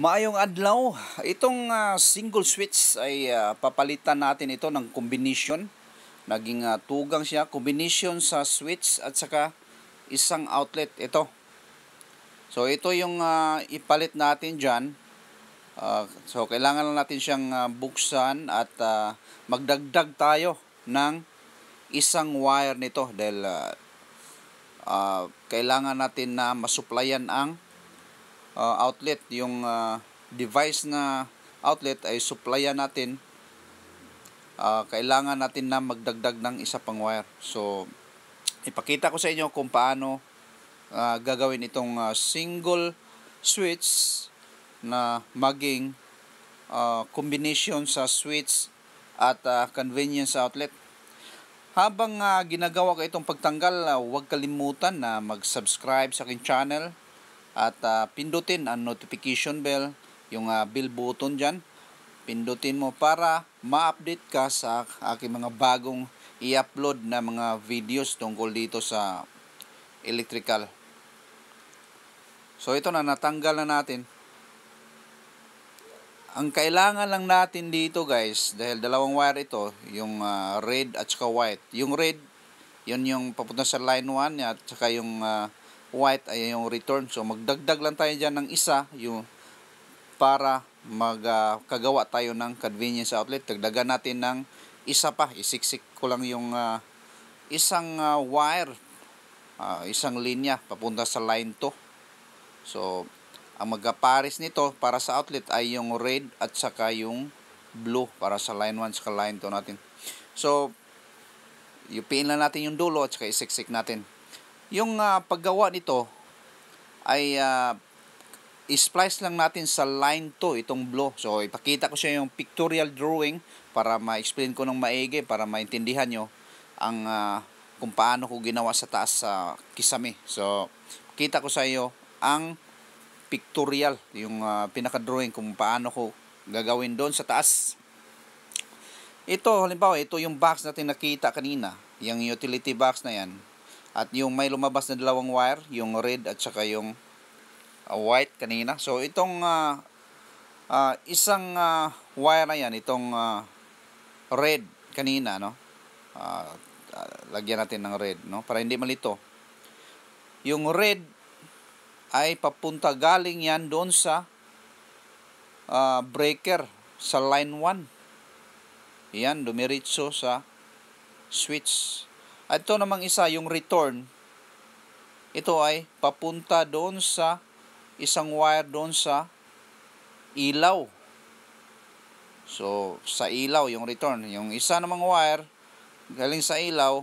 Maayong adlaw, itong uh, single switch ay uh, papalitan natin ito ng combination. Naging uh, tugang siya, combination sa switch at saka isang outlet ito. So ito yung uh, ipalit natin dyan. Uh, so kailangan lang natin siyang uh, buksan at uh, magdagdag tayo ng isang wire nito dahil uh, uh, kailangan natin na masuplayan ang uh, outlet, yung uh, device na outlet ay supplyan natin uh, kailangan natin na magdagdag ng isa pang wire. So, ipakita ko sa inyo kung paano uh, gagawin itong uh, single switch na maging uh, combination sa switch at uh, convenience outlet. Habang uh, ginagawa ko itong pagtanggal, uh, huwag kalimutan na mag-subscribe sa akin channel at uh, pindutin ang notification bell, yung uh, bell button dyan. Pindutin mo para ma-update ka sa aking mga bagong i-upload na mga videos tungkol dito sa electrical. So ito na, natanggal na natin. Ang kailangan lang natin dito guys, dahil dalawang wire ito, yung uh, red at saka white. Yung red, yun yung papunta sa line 1 at saka yung uh, white ay yung return. So magdagdag lang tayo dyan ng isa yung para magkagawa uh, tayo ng convenience outlet. Dagdagan natin ng isa pa. Isiksik ko lang yung uh, isang uh, wire, uh, isang linya papunta sa line to. So ang magkapares nito para sa outlet ay yung red at saka yung blue para sa line 1 saka line 2 natin. So, yupiin lang natin yung dulo at saka isiksik natin. Yung uh, paggawa nito ay uh, isplice lang natin sa line 2 itong blow. So ipakita ko siya yung pictorial drawing para ma-explain ko ng maigi para maintindihan nyo ang uh, kung paano ko ginawa sa taas sa uh, kisame. So kita ko sa iyo ang pictorial, yung uh, pinaka-drawing kung paano ko gagawin doon sa taas. Ito, halimbawa, ito yung box natin nakita kanina, yung utility box na yan at yung may lumabas na dalawang wire, yung red at saka yung uh, white kanina. So itong uh, uh, isang uh, wire na yan, itong uh, red kanina, no? Uh, uh, lagyan natin ng red, no? Para hindi malito. Yung red ay papunta galing yan doon sa uh, breaker sa line 1. Yan, dumiritso sa switch at ito namang isa, yung return. Ito ay papunta doon sa isang wire doon sa ilaw. So, sa ilaw yung return. Yung isa namang wire galing sa ilaw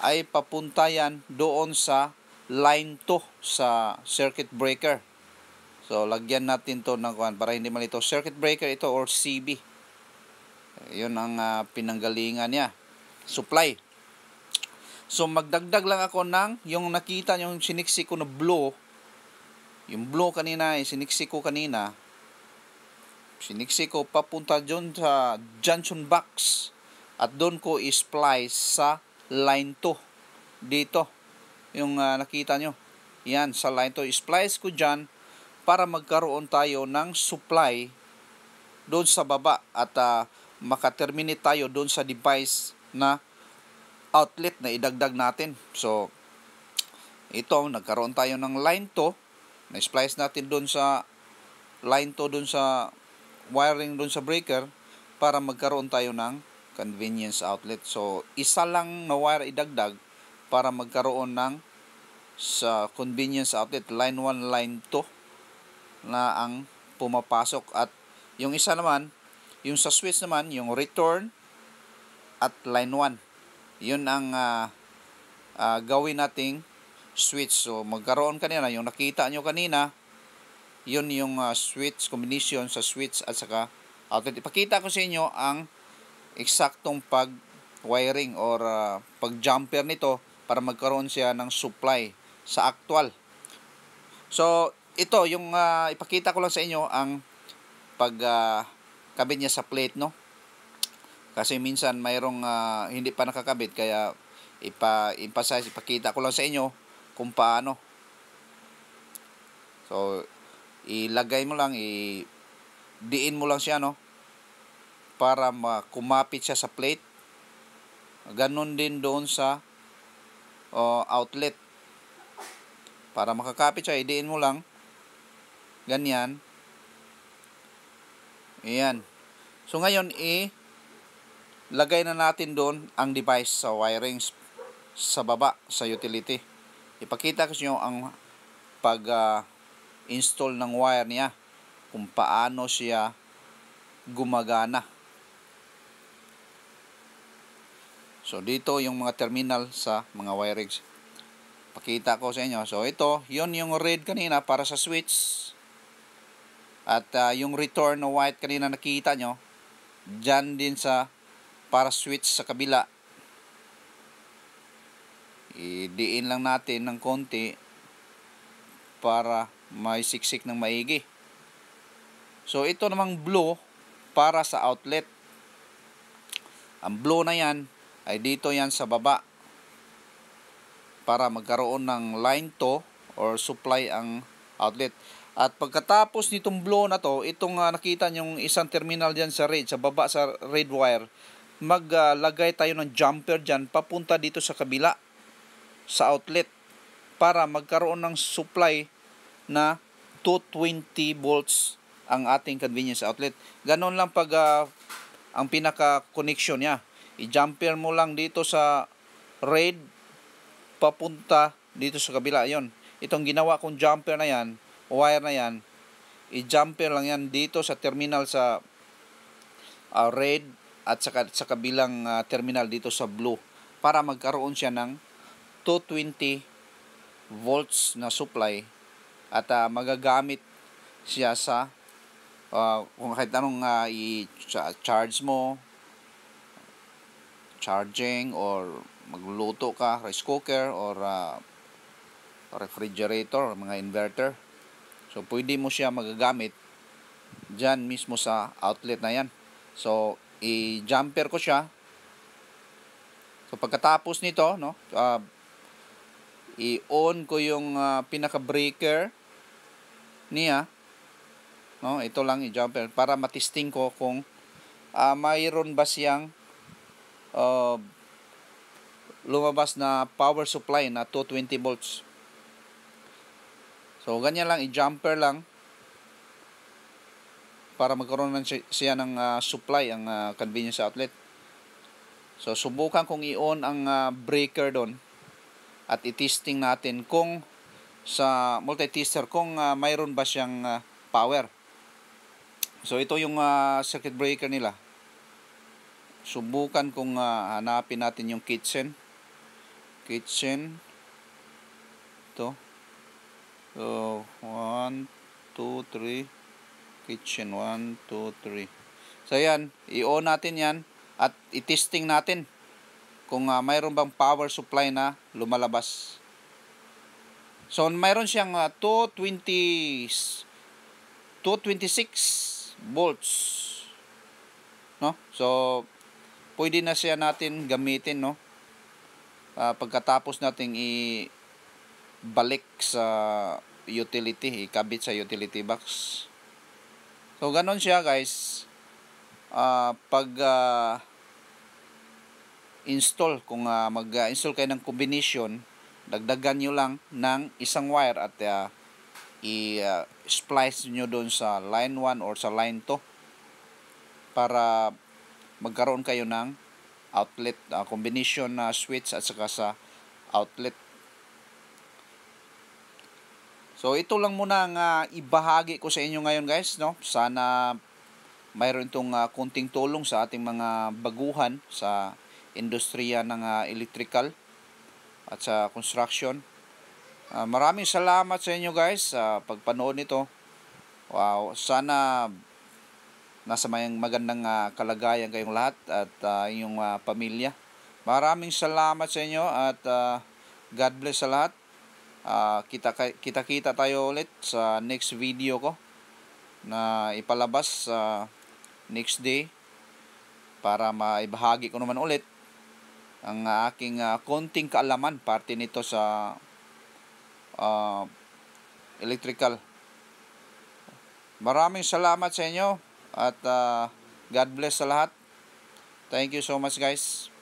ay papunta yan doon sa line 2 sa circuit breaker. So, lagyan natin to ng kuan para hindi malito. Circuit breaker ito or CB. Yun ang uh, pinanggalingan niya. Supply. So magdagdag lang ako ng yung nakita yung siniksi ko na blue. Yung blue kanina, yung siniksi ko kanina. Siniksi ko papunta dyan sa junction box. At doon ko i-splice sa line 2. Dito. Yung uh, nakita nyo. Yan, sa line 2. I-splice ko dyan para magkaroon tayo ng supply doon sa baba at uh, makaterminate tayo doon sa device na outlet na idagdag natin. So, ito, nagkaroon tayo ng line to. Na-splice natin doon sa line to doon sa wiring doon sa breaker para magkaroon tayo ng convenience outlet. So, isa lang na wire idagdag para magkaroon ng sa convenience outlet, line 1, line 2 na ang pumapasok. At yung isa naman, yung sa switch naman, yung return at line 1. Yun ang uh, uh, gawin nating switch. So magkaroon kanina, yung nakita nyo kanina, yun yung uh, switch combination sa switch at saka outlet. Ipakita ko sa inyo ang eksaktong pag wiring or uh, pag jumper nito para magkaroon siya ng supply sa actual. So ito yung uh, ipakita ko lang sa inyo ang pag uh, kabit niya sa plate no. Kasi minsan mayroong uh, hindi pa nakakabit kaya ipa-emphasize, ipakita ko lang sa inyo kung paano. So, ilagay mo lang, i diin mo lang siya, no? Para kumapit siya sa plate. ganun din doon sa uh, outlet. Para makakapit siya, idiin mo lang. Ganyan. Ayan. So, ngayon, i- lagay na natin doon ang device sa wirings sa baba sa utility ipakita ko sa inyo ang pag uh, install ng wire niya kung paano siya gumagana so dito yung mga terminal sa mga wirings pakita ko sa inyo so ito yun yung red kanina para sa switch at uh, yung return na white kanina nakita nyo dyan din sa para switch sa kabila. Idiin lang natin ng konti para may siksik ng maigi. So ito namang blue para sa outlet. Ang blue na yan ay dito yan sa baba para magkaroon ng line to or supply ang outlet. At pagkatapos nitong blue na to, itong uh, nakita yung isang terminal diyan sa red, sa baba sa red wire, maglagay tayo ng jumper dyan papunta dito sa kabila sa outlet para magkaroon ng supply na 220 volts ang ating convenience outlet. Ganon lang pag uh, ang pinaka connection niya. I-jumper mo lang dito sa red papunta dito sa kabila. Yon. Itong ginawa kong jumper na yan, wire na yan, i-jumper lang yan dito sa terminal sa uh, red at saka, sa kabilang uh, terminal dito sa blue para magkaroon siya ng 220 volts na supply at uh, magagamit siya sa uh, kung kahit anong uh, i-charge mo charging or magluto ka rice cooker or uh, refrigerator or mga inverter so pwede mo siya magagamit dyan mismo sa outlet na yan so i-jumper ko siya. So pagkatapos nito, no, uh, i-on ko yung uh, pinaka-breaker niya. No, ito lang i-jumper para matisting ko kung uh, mayroon ba siyang uh, lumabas na power supply na 220 volts. So ganyan lang i-jumper lang para magkaroon man siya ng uh, supply ang uh, convenience outlet. So subukan kong i-on ang uh, breaker doon at i-testing natin kung sa multi-tester kung uh, mayroon ba siyang uh, power. So ito yung uh, circuit breaker nila. Subukan kung uh, hanapin natin yung kitchen. Kitchen. Ito. So 1 2 3 kitchen. 1, 2, 3. So, yan. I-on natin yan. At i-testing natin kung uh, mayroon bang power supply na lumalabas. So, mayroon siyang uh, 220, 226 volts. No? So, pwede na siya natin gamitin, no? Uh, pagkatapos nating i-balik sa utility, ikabit sa utility box. So, ganon siya guys. Uh, pag uh, install, kung uh, mag-install kayo ng combination, dagdagan nyo lang ng isang wire at uh, i-splice nyo doon sa line 1 or sa line 2 para magkaroon kayo ng outlet uh, combination na uh, switch at saka sa outlet So ito lang muna ang uh, ibahagi ko sa inyo ngayon guys, no? Sana mayroon itong uh, kunting tulong sa ating mga baguhan sa industriya ng uh, electrical at sa construction. Uh, maraming salamat sa inyo guys sa uh, pagpanood nito. Wow, sana nasa may magandang uh, kalagayan kayong lahat at uh, inyong uh, pamilya. Maraming salamat sa inyo at uh, God bless sa lahat uh, kita kita kita tayo ulit sa next video ko na ipalabas sa uh, next day para maibahagi ko naman ulit ang aking uh, konting kaalaman parte nito sa uh, electrical maraming salamat sa inyo at uh, God bless sa lahat thank you so much guys